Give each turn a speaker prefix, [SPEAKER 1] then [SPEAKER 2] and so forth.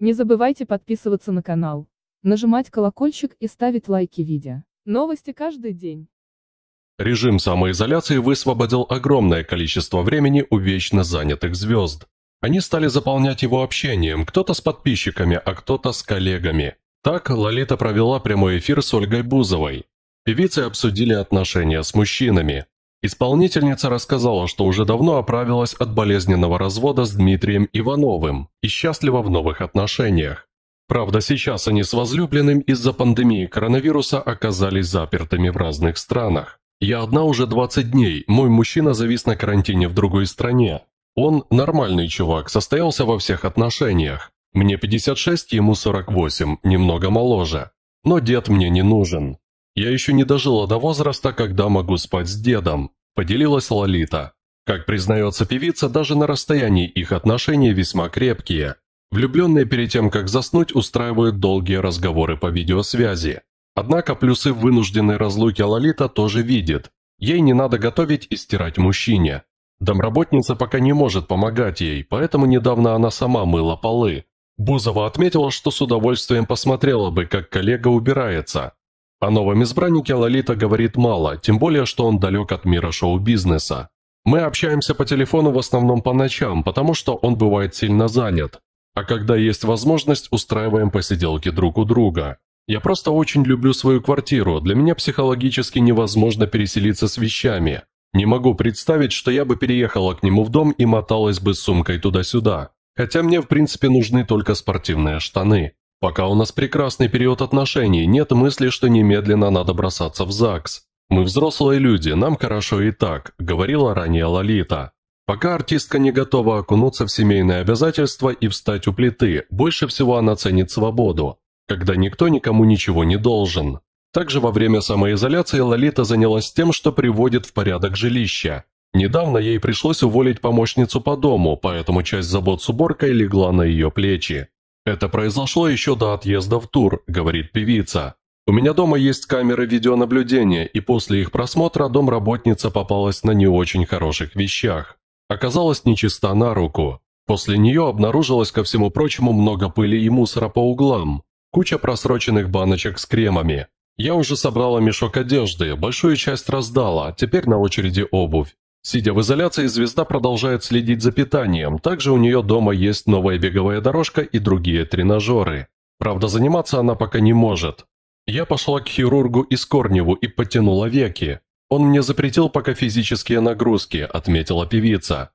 [SPEAKER 1] Не забывайте подписываться на канал, нажимать колокольчик и ставить лайки видео. Новости каждый день. Режим самоизоляции высвободил огромное количество времени у вечно занятых звезд. Они стали заполнять его общением, кто-то с подписчиками, а кто-то с коллегами. Так Лолита провела прямой эфир с Ольгой Бузовой. Певицы обсудили отношения с мужчинами, Исполнительница рассказала, что уже давно оправилась от болезненного развода с Дмитрием Ивановым и счастлива в новых отношениях. Правда, сейчас они с возлюбленным из-за пандемии коронавируса оказались запертыми в разных странах. «Я одна уже 20 дней, мой мужчина завис на карантине в другой стране. Он нормальный чувак, состоялся во всех отношениях. Мне 56, ему 48, немного моложе. Но дед мне не нужен. «Я еще не дожила до возраста, когда могу спать с дедом», – поделилась Лолита. Как признается певица, даже на расстоянии их отношения весьма крепкие. Влюбленные перед тем, как заснуть, устраивают долгие разговоры по видеосвязи. Однако плюсы вынужденной разлуки Лолита тоже видит. Ей не надо готовить и стирать мужчине. Домработница пока не может помогать ей, поэтому недавно она сама мыла полы. Бузова отметила, что с удовольствием посмотрела бы, как коллега убирается, о новом избраннике Лолита говорит мало, тем более, что он далек от мира шоу-бизнеса. Мы общаемся по телефону в основном по ночам, потому что он бывает сильно занят. А когда есть возможность, устраиваем посиделки друг у друга. Я просто очень люблю свою квартиру, для меня психологически невозможно переселиться с вещами. Не могу представить, что я бы переехала к нему в дом и моталась бы с сумкой туда-сюда. Хотя мне в принципе нужны только спортивные штаны. Пока у нас прекрасный период отношений, нет мысли, что немедленно надо бросаться в ЗАГС. Мы взрослые люди, нам хорошо и так, говорила ранее Лолита. Пока артистка не готова окунуться в семейные обязательства и встать у плиты, больше всего она ценит свободу, когда никто никому ничего не должен. Также во время самоизоляции Лолита занялась тем, что приводит в порядок жилище. Недавно ей пришлось уволить помощницу по дому, поэтому часть забот с уборкой легла на ее плечи. «Это произошло еще до отъезда в тур», – говорит певица. «У меня дома есть камеры видеонаблюдения, и после их просмотра домработница попалась на не очень хороших вещах. Оказалась нечиста на руку. После нее обнаружилось, ко всему прочему, много пыли и мусора по углам, куча просроченных баночек с кремами. Я уже собрала мешок одежды, большую часть раздала, а теперь на очереди обувь. Сидя в изоляции, звезда продолжает следить за питанием. Также у нее дома есть новая беговая дорожка и другие тренажеры. Правда, заниматься она пока не может. Я пошла к хирургу Искорневу и потянула веки. Он мне запретил пока физические нагрузки, отметила певица.